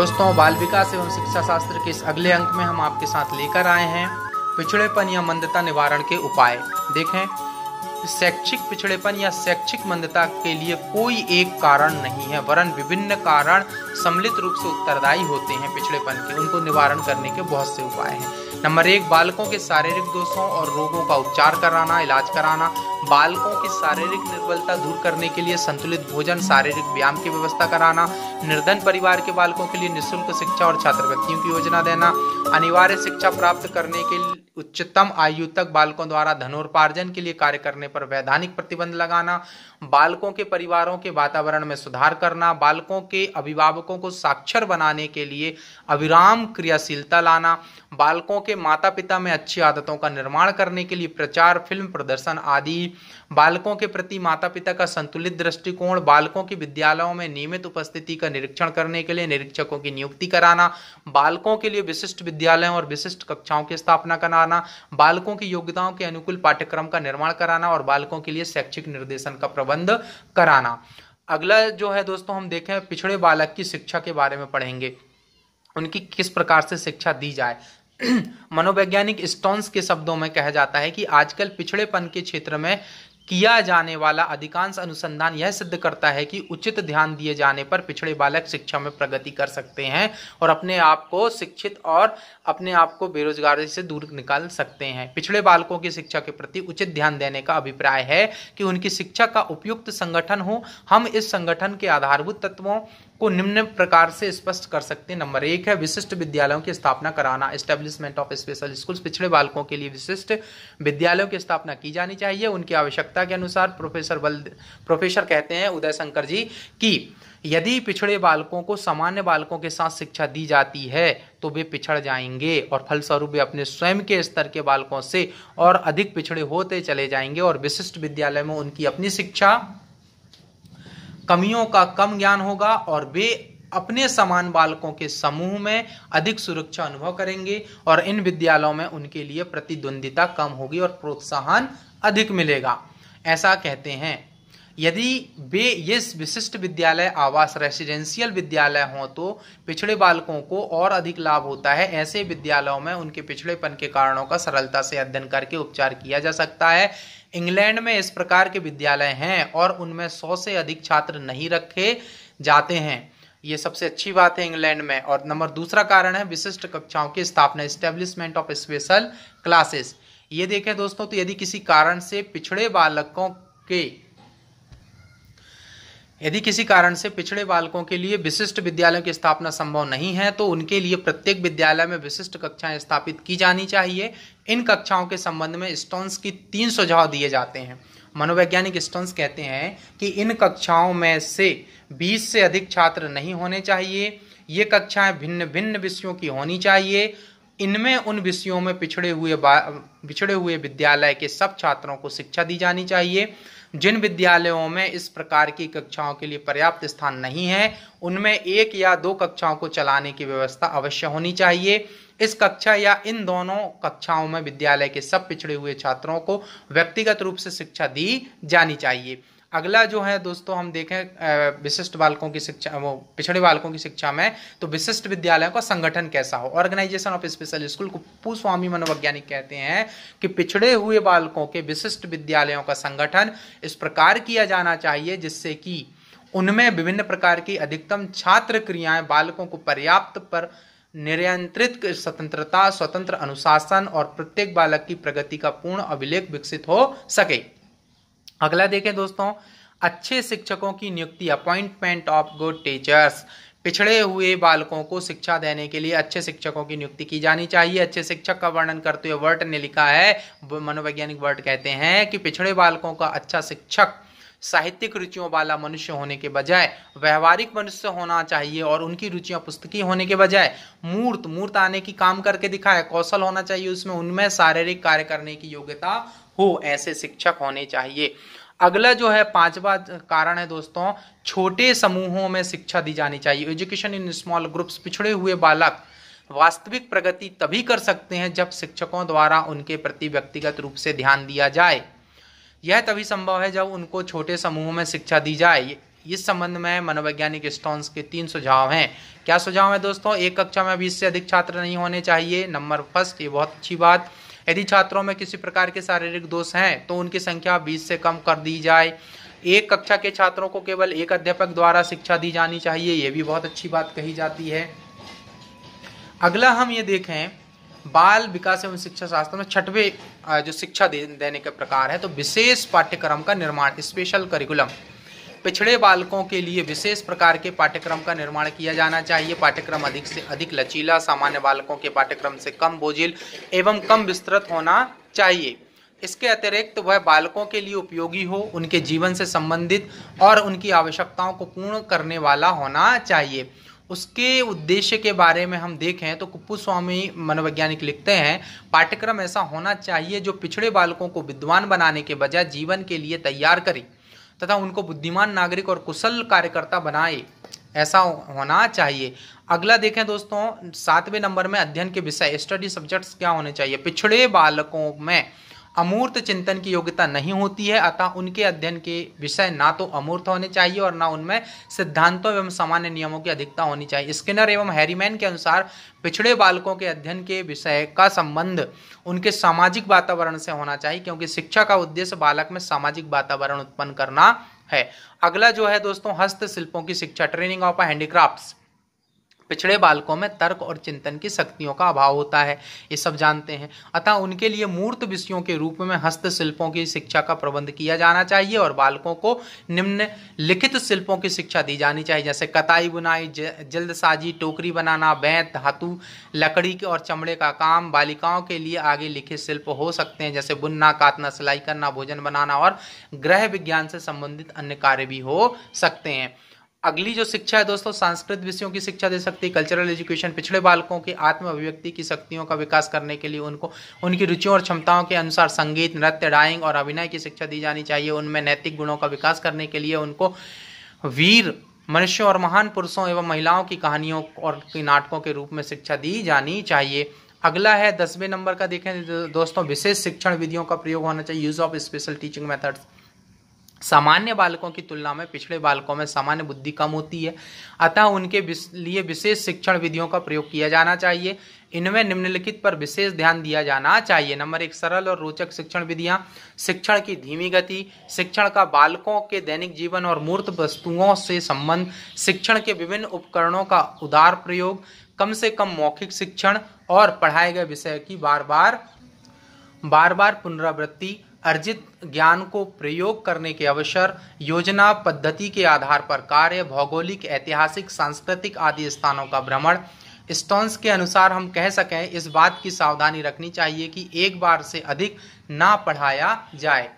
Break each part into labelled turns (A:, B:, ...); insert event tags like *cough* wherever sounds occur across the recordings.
A: दोस्तों बाल विकास एवं शिक्षा शास्त्र के इस अगले अंक में हम आपके साथ लेकर आए हैं पिछड़ेपन या मंदता निवारण के उपाय देखें शैक्षिक पिछड़ेपन या शैक्षिक मंदता के लिए कोई एक कारण नहीं है वरन विभिन्न कारण सम्मिलित रूप से उत्तरदायी होते हैं पिछड़ेपन के उनको निवारण करने के बहुत से उपाय हैं नंबर एक बालकों के शारीरिक दोषों और रोगों का उपचार कराना इलाज कराना बालकों की शारीरिक निर्बलता दूर करने के लिए संतुलित भोजन शारीरिक व्यायाम की व्यवस्था कराना निर्धन परिवार के बालकों के लिए निःशुल्क शिक्षा और छात्रवृत्तियों की योजना देना अनिवार्य शिक्षा प्राप्त करने के उच्चतम आयु तक बालकों द्वारा धनोपार्जन के लिए कार्य करने पर वैधानिक प्रतिबंध लगाना बालकों के परिवारों के वातावरण में सुधार करना बालकों के अभिभावकों को साक्षर बनाने के लिए अविराम क्रियाशीलता लाना बालकों के माता पिता में अच्छी आदतों का निर्माण करने के लिए प्रचार फिल्म प्रदर्शन आदि बालकों के प्रति माता पिता का संतुलित दृष्टिकोण बालकों की विद्यालयों में नियमित उपस्थिति का निरीक्षण करने के लिए निरीक्षकों की नियुक्ति कराना बालकों के लिए विशिष्ट विद्यालयों और विशिष्ट कक्षाओं की स्थापना कराना बालकों की योग्यताओं के अनुकूल पाठ्यक्रम का निर्माण कराना और बालकों के लिए शैक्षिक निर्देशन का प्रबंध कराना अगला जो है दोस्तों हम देखें पिछड़े बालक की शिक्षा के बारे में पढ़ेंगे उनकी किस प्रकार से शिक्षा दी जाए *clears throat* मनोवैज्ञानिक स्टोन्स के शब्दों में कहा जाता है कि आजकल पिछड़ेपन के क्षेत्र में किया जाने वाला अधिकांश अनुसंधान यह सिद्ध करता है कि उचित ध्यान दिए जाने पर पिछड़े बालक शिक्षा में प्रगति कर सकते हैं और अपने आप को शिक्षित और अपने आप को बेरोजगारी से दूर निकाल सकते हैं पिछड़े बालकों की शिक्षा के प्रति उचित ध्यान देने का अभिप्राय है कि उनकी शिक्षा का उपयुक्त संगठन हो हम इस संगठन के आधारभूत तत्वों को निम्न प्रकार से स्पष्ट कर सकते हैं नंबर एक है विशिष्ट विद्यालयों की स्थापना कराना एस्टेब्लिशमेंट ऑफ स्पेशल स्कूल पिछड़े बालकों के लिए विशिष्ट विद्यालयों की स्थापना की जानी चाहिए उनकी आवश्यकता के अनुसार प्रोफेसर बल प्रोफेसर कहते हैं उदय शंकर जी की यदि पिछड़े बालकों को सामान्य बालकों के साथ शिक्षा दी जाती है तो वे पिछड़ जाएंगे और फलस्वरूप वे अपने स्वयं के स्तर के बालकों से और अधिक पिछड़े होते चले जाएंगे और विशिष्ट विद्यालय में उनकी अपनी शिक्षा कमियों का कम ज्ञान होगा और वे अपने समान बालकों के समूह में अधिक सुरक्षा अनुभव करेंगे और इन विद्यालयों में उनके लिए प्रतिद्वंदिता कम होगी और प्रोत्साहन अधिक मिलेगा ऐसा कहते हैं यदि वे ये विशिष्ट विद्यालय आवास रेसिडेंशियल विद्यालय हों तो पिछड़े बालकों को और अधिक लाभ होता है ऐसे विद्यालयों में उनके पिछड़ेपन के कारणों का सरलता से अध्ययन करके उपचार किया जा सकता है इंग्लैंड में इस प्रकार के विद्यालय हैं और उनमें सौ से अधिक छात्र नहीं रखे जाते हैं ये सबसे अच्छी बात है इंग्लैंड में और नंबर दूसरा कारण है विशिष्ट कक्षाओं की स्थापना इस्टेब्लिशमेंट ऑफ स्पेशल क्लासेस ये देखें दोस्तों तो यदि किसी कारण से पिछड़े बालकों के यदि किसी कारण से पिछड़े बालकों के लिए विशिष्ट विद्यालयों की स्थापना संभव नहीं है तो उनके लिए प्रत्येक विद्यालय में विशिष्ट कक्षाएं स्थापित की जानी चाहिए इन कक्षाओं के संबंध में स्टोन्स की तीन सुझाव दिए जाते हैं मनोवैज्ञानिक स्टोन्स कहते हैं कि इन कक्षाओं में से 20 से अधिक छात्र नहीं होने चाहिए ये कक्षाएं भिन्न भिन्न विषयों की होनी चाहिए इनमें उन विषयों में पिछड़े हुए पिछड़े हुए विद्यालय के सब छात्रों को शिक्षा दी जानी चाहिए जिन विद्यालयों में इस प्रकार की कक्षाओं के लिए पर्याप्त स्थान नहीं है उनमें एक या दो कक्षाओं को चलाने की व्यवस्था अवश्य होनी चाहिए इस कक्षा या इन दोनों कक्षाओं में विद्यालय के सब पिछड़े हुए छात्रों को व्यक्तिगत रूप से शिक्षा दी जानी चाहिए अगला जो है दोस्तों हम देखें विशिष्ट बालकों की शिक्षा वो पिछड़े बालकों की शिक्षा में तो विशिष्ट विद्यालयों का संगठन कैसा हो organisation of special school Kuppuswamy मनोवैज्ञानिक कहते हैं कि पिछड़े हुए बालकों के विशिष्ट विद्यालयों का संगठन इस प्रकार किया जाना चाहिए जिससे कि उनमें विभिन्न प्रकार की अधिकतम छात्र क्रियाएं बालकों को पर्याप्त पर निरंतरित स्वतंत्रता स्वतंत्र अनुशासन और प्रत्येक बालक की प्रगति का पूर्ण अभिलेख विकसित हो सके अगला देखें दोस्तों अच्छे शिक्षकों की नियुक्ति अपॉइंटमेंट ऑफ गुड टीचर्स पिछड़े हुए बालकों को शिक्षा देने के लिए अच्छे शिक्षकों की नियुक्ति की जानी चाहिए अच्छे शिक्षक का वर्णन करते हुए वर्ट ने लिखा है मनोवैज्ञानिक वर्ट कहते हैं कि पिछड़े बालकों का अच्छा शिक्षक साहित्यिक रुचियों वाला मनुष्य होने के बजाय व्यवहारिक मनुष्य होना चाहिए और उनकी रुचियां पुस्तकीय होने के बजाय मूर्त मूर्त आने की काम करके दिखाए कौशल होना चाहिए उसमें उनमें शारीरिक कार्य करने की योग्यता हो ऐसे शिक्षक होने चाहिए अगला जो है पांचवा कारण है दोस्तों छोटे समूहों में शिक्षा दी जानी चाहिए एजुकेशन इन स्मॉल ग्रुप्स पिछड़े हुए बालक वास्तविक प्रगति तभी कर सकते हैं जब शिक्षकों द्वारा उनके प्रति व्यक्तिगत रूप से ध्यान दिया जाए यह तभी संभव है जब उनको छोटे समूहों में शिक्षा दी जाए इस संबंध में मनोवैज्ञानिक स्टोन्स के तीन सुझाव हैं क्या सुझाव है दोस्तों एक कक्षा में बीस से अधिक छात्र नहीं होने चाहिए नंबर फर्स्ट ये बहुत अच्छी बात यदि छात्रों में किसी प्रकार के शारीरिक दोष हैं तो उनकी संख्या बीस से कम कर दी जाए एक कक्षा के छात्रों को केवल एक अध्यापक द्वारा शिक्षा दी जानी चाहिए यह भी बहुत अच्छी बात कही जाती है अगला हम ये देखें बाल विकास एवं शिक्षा शास्त्र में छठवे जो शिक्षा देने के प्रकार है तो विशेष पाठ्यक्रम का निर्माण स्पेशल करिकुलम पिछड़े बालकों के लिए विशेष प्रकार के पाठ्यक्रम का निर्माण किया जाना चाहिए पाठ्यक्रम अधिक से अधिक लचीला सामान्य बालकों के पाठ्यक्रम से कम बोझिल एवं कम विस्तृत होना चाहिए इसके अतिरिक्त वह बालकों के लिए उपयोगी हो उनके जीवन से संबंधित और उनकी आवश्यकताओं को पूर्ण करने वाला होना चाहिए उसके उद्देश्य के बारे में हम देखें तो कुप्पू स्वामी मनोवैज्ञानिक लिखते हैं पाठ्यक्रम ऐसा होना चाहिए जो पिछड़े बालकों को विद्वान बनाने के बजाय जीवन के लिए तैयार करें तथा उनको बुद्धिमान नागरिक और कुशल कार्यकर्ता बनाए ऐसा होना चाहिए अगला देखें दोस्तों सातवें नंबर में अध्ययन के विषय स्टडी सब्जेक्ट्स क्या होने चाहिए पिछड़े बालकों में अमूर्त चिंतन की योग्यता नहीं होती है अतः उनके अध्ययन के विषय ना तो अमूर्त होने चाहिए और ना उनमें सिद्धांतों एवं सामान्य नियमों की अधिकता होनी चाहिए स्किनर एवं हैरीमैन के अनुसार पिछड़े बालकों के अध्ययन के विषय का संबंध उनके सामाजिक वातावरण से होना चाहिए क्योंकि शिक्षा का उद्देश्य बालक में सामाजिक वातावरण उत्पन्न करना है अगला जो है दोस्तों हस्तशिल्पों की शिक्षा ट्रेनिंग ऑफ हैंडीक्राफ्ट पिछड़े बालकों में तर्क और चिंतन की शक्तियों का अभाव होता है ये सब जानते हैं अतः उनके लिए मूर्त विषयों के रूप में हस्तशिल्पों की शिक्षा का प्रबंध किया जाना चाहिए और बालकों को निम्न लिखित शिल्पों की शिक्षा दी जानी चाहिए जैसे कताई बुनाई जल्दसाजी टोकरी बनाना बैंत धातु लकड़ी और चमड़े का काम बालिकाओं के लिए आगे लिखे शिल्प हो सकते हैं जैसे बुनना काटना सिलाई करना भोजन बनाना और ग्रह विज्ञान से संबंधित अन्य कार्य भी हो सकते हैं अगली जो शिक्षा है दोस्तों सांस्कृतिक विषयों की शिक्षा दे सकती है कल्चरल एजुकेशन पिछड़े बालकों की आत्म अभिव्यक्ति की शक्तियों का विकास करने के लिए उनको उनकी रुचियों और क्षमताओं के अनुसार संगीत नृत्य डाइंग और अभिनय की शिक्षा दी जानी चाहिए उनमें नैतिक गुणों का विकास करने के लिए उनको वीर मनुष्यों और महान पुरुषों एवं महिलाओं की कहानियों और की नाटकों के रूप में शिक्षा दी जानी चाहिए अगला है दसवें नंबर का देखें दोस्तों विशेष शिक्षण विधियों का प्रयोग होना चाहिए use of special teaching methods सामान्य बालकों की तुलना में पिछड़े बालकों में सामान्य बुद्धि कम होती है अतः उनके लिए विशेष शिक्षण विधियों का प्रयोग किया जाना चाहिए इनमें निम्नलिखित पर विशेष ध्यान दिया जाना चाहिए नंबर एक सरल और रोचक शिक्षण विधियां शिक्षण की धीमी गति शिक्षण का बालकों के दैनिक जीवन और मूर्त वस्तुओं से संबंध शिक्षण के विभिन्न उपकरणों का उदार प्रयोग कम से कम मौखिक शिक्षण और पढ़ाए गए विषय की बार बार बार बार पुनरावृत्ति अर्जित ज्ञान को प्रयोग करने के अवसर योजना पद्धति के आधार पर कार्य भौगोलिक ऐतिहासिक सांस्कृतिक आदि स्थानों का भ्रमण स्टोन्स के अनुसार हम कह सकें इस बात की सावधानी रखनी चाहिए कि एक बार से अधिक ना पढ़ाया जाए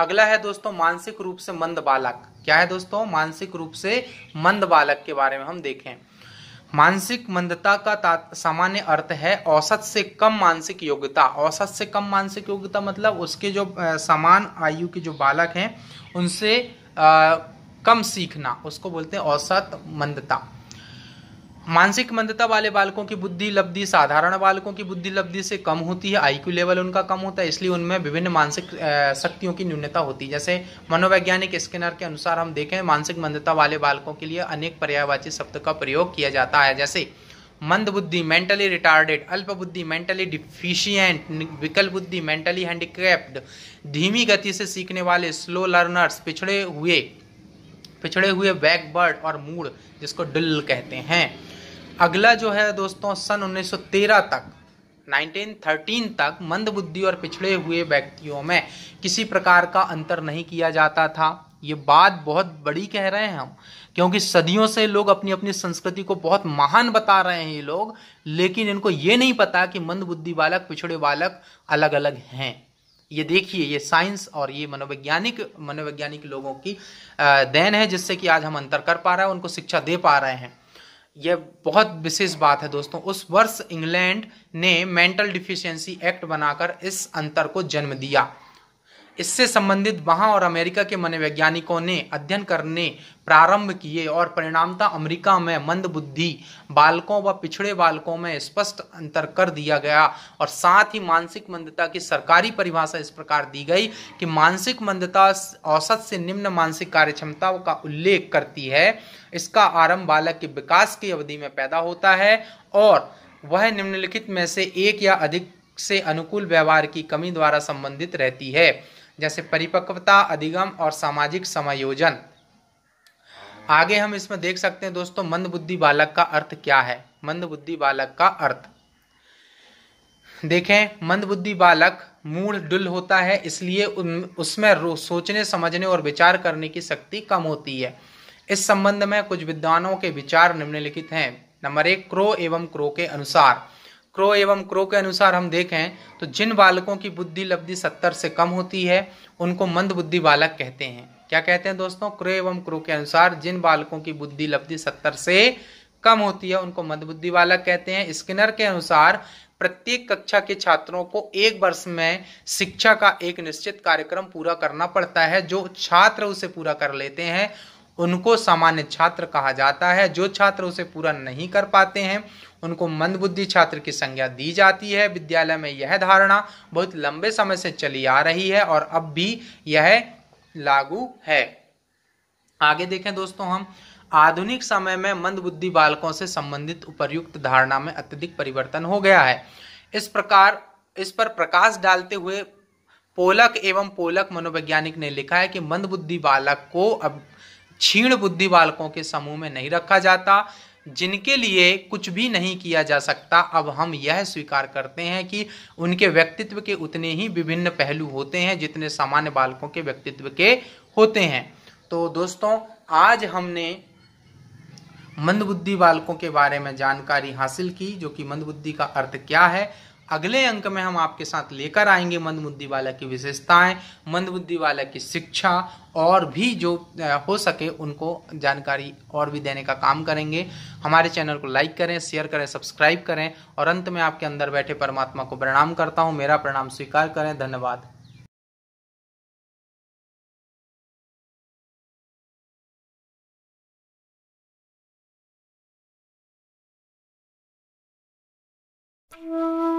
A: अगला है दोस्तों मानसिक रूप से मंद बालक क्या है दोस्तों मानसिक रूप से मंद बालक के बारे में हम देखें मानसिक मंदता का सामान्य अर्थ है औसत से कम मानसिक योग्यता औसत से कम मानसिक योग्यता मतलब उसके जो समान आयु के जो बालक हैं उनसे आ, कम सीखना उसको बोलते हैं औसत मंदता मानसिक मंदता वाले बालकों की बुद्धि लब्धि साधारण बालकों की बुद्धि लब्धि से कम होती है आईक्यू लेवल उनका कम होता है इसलिए उनमें विभिन्न मानसिक शक्तियों की न्यूनता होती है जैसे मनोवैज्ञानिक स्कैनर के अनुसार हम देखें मानसिक मंदता वाले बालकों के लिए अनेक पर्यायवाची शब्द का प्रयोग किया जाता है जैसे मंद बुद्धि मेंटली रिटार्डेड अल्प बुद्धि मेंटली डिफिशियंट विकल बुद्धि मेंटली हैंडीकैप्ड धीमी गति से सीखने वाले स्लो लर्नर्स पिछड़े हुए पिछड़े हुए बैकबर्ड और मूड जिसको डिल कहते हैं अगला जो है दोस्तों सन 1913 तक 1913 तक मंदबुद्धि और पिछड़े हुए व्यक्तियों में किसी प्रकार का अंतर नहीं किया जाता था ये बात बहुत बड़ी कह रहे हैं हम क्योंकि सदियों से लोग अपनी अपनी संस्कृति को बहुत महान बता रहे हैं ये लोग लेकिन इनको ये नहीं पता कि मंदबुद्धि बालक पिछड़े बालक अलग अलग हैं ये देखिए ये साइंस और ये मनोवैज्ञानिक मनोवैज्ञानिक लोगों की देन है जिससे कि आज हम अंतर कर पा रहे हैं उनको शिक्षा दे पा रहे हैं यह बहुत विशेष बात है दोस्तों उस वर्ष इंग्लैंड ने मेंटल डिफिशियंसी एक्ट बनाकर इस अंतर को जन्म दिया इससे संबंधित वहाँ और अमेरिका के मनोवैज्ञानिकों ने अध्ययन करने प्रारंभ किए और परिणामतः अमेरिका में मंदबुद्धि बालकों व पिछड़े बालकों में स्पष्ट अंतर कर दिया गया और साथ ही मानसिक मंदता की सरकारी परिभाषा इस प्रकार दी गई कि मानसिक मंदता औसत से निम्न मानसिक कार्यक्षमताओं का उल्लेख करती है इसका आरंभ बालक के विकास की अवधि में पैदा होता है और वह निम्नलिखित में से एक या अधिक से अनुकूल व्यवहार की कमी द्वारा संबंधित रहती है जैसे परिपक्वता अधिगम और सामाजिक समायोजन आगे हम इसमें देख सकते हैं दोस्तों मंद बुद्धि बालक का अर्थ क्या है मंद बुद्धि बालक का अर्थ देखें मंद बुद्धि बालक मूल डुल होता है इसलिए उसमें सोचने समझने और विचार करने की शक्ति कम होती है इस संबंध में कुछ विद्वानों के विचार निम्नलिखित हैं नंबर एक क्रो एवं क्रो के अनुसार क्रो एवं क्रो के अनुसार हम देखें तो जिन बालकों की बुद्धि लब्धि सत्तर से कम होती है उनको मंद बुद्धि बालक कहते हैं क्या कहते हैं दोस्तों क्रो एवं क्रो के अनुसार जिन बालकों की बुद्धि लब्धि सत्तर से कम होती है उनको मंद बुद्धि बालक कहते हैं स्किनर के अनुसार प्रत्येक कक्षा के छात्रों को एक वर्ष में शिक्षा का एक निश्चित कार्यक्रम पूरा करना पड़ता है जो छात्र उसे पूरा कर लेते हैं उनको सामान्य छात्र कहा जाता है जो छात्र उसे पूरा नहीं कर पाते हैं उनको मंदबुद्धि छात्र की संज्ञा दी जाती है विद्यालय में यह धारणा बहुत लंबे समय से चली आ रही है और अब भी यह लागू है आगे देखें दोस्तों हम आधुनिक समय में मंदबुद्धि बालकों से संबंधित उपर्युक्त धारणा में अत्यधिक परिवर्तन हो गया है इस प्रकार इस पर प्रकाश डालते हुए पोलक एवं पोलक मनोवैज्ञानिक ने लिखा है कि मंदबुद्धि बालक को अब क्षीण बुद्धि बालकों के समूह में नहीं रखा जाता जिनके लिए कुछ भी नहीं किया जा सकता अब हम यह स्वीकार करते हैं कि उनके व्यक्तित्व के उतने ही विभिन्न पहलू होते हैं जितने सामान्य बालकों के व्यक्तित्व के होते हैं तो दोस्तों आज हमने मंदबुद्धि बालकों के बारे में जानकारी हासिल की जो कि मंदबुद्धि का अर्थ क्या है अगले अंक में हम आपके साथ लेकर आएंगे मंद बुद्धि बालक की विशेषताएं मंद बुद्धि बालक की शिक्षा और भी जो हो सके उनको जानकारी और भी देने का काम करेंगे हमारे चैनल को लाइक करें शेयर करें सब्सक्राइब करें और अंत में आपके अंदर बैठे परमात्मा को प्रणाम करता हूँ मेरा प्रणाम स्वीकार करें धन्यवाद Thank you.